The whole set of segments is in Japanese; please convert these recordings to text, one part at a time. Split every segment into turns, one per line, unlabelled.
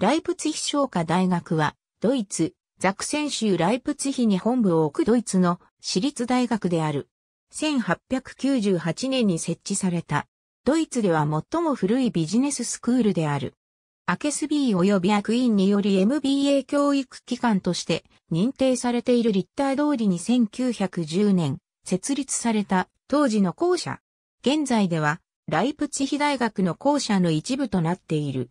ライプツヒ商科大学は、ドイツ、ザクセン州ライプツヒに本部を置くドイツの私立大学である。1898年に設置された。ドイツでは最も古いビジネススクールである。アケスビー及び役員により MBA 教育機関として認定されている立体通りに1910年設立された当時の校舎。現在ではライプツヒ大学の校舎の一部となっている。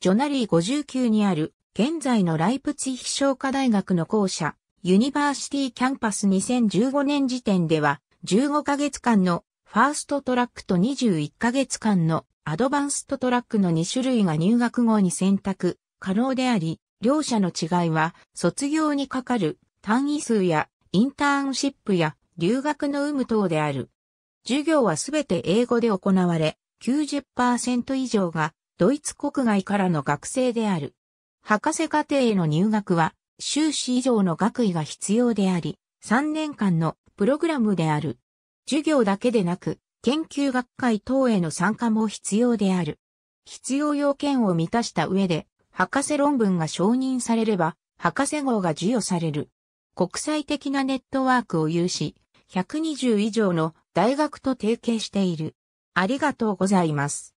ジョナリー59にある、現在のライプツィヒ商科大学の校舎、ユニバーシティキャンパス2015年時点では、15ヶ月間のファーストトラックと21ヶ月間のアドバンストトラックの2種類が入学後に選択可能であり、両者の違いは卒業にかかる単位数やインターンシップや留学の有無等である。授業はすべて英語で行われ、90%以上がドイツ国外からの学生である。博士課程への入学は、修士以上の学位が必要であり、3年間のプログラムである。授業だけでなく、研究学会等への参加も必要である。必要要件を満たした上で、博士論文が承認されれば、博士号が授与される。国際的なネットワークを有し、120以上の大学と提携している。ありがとうございます。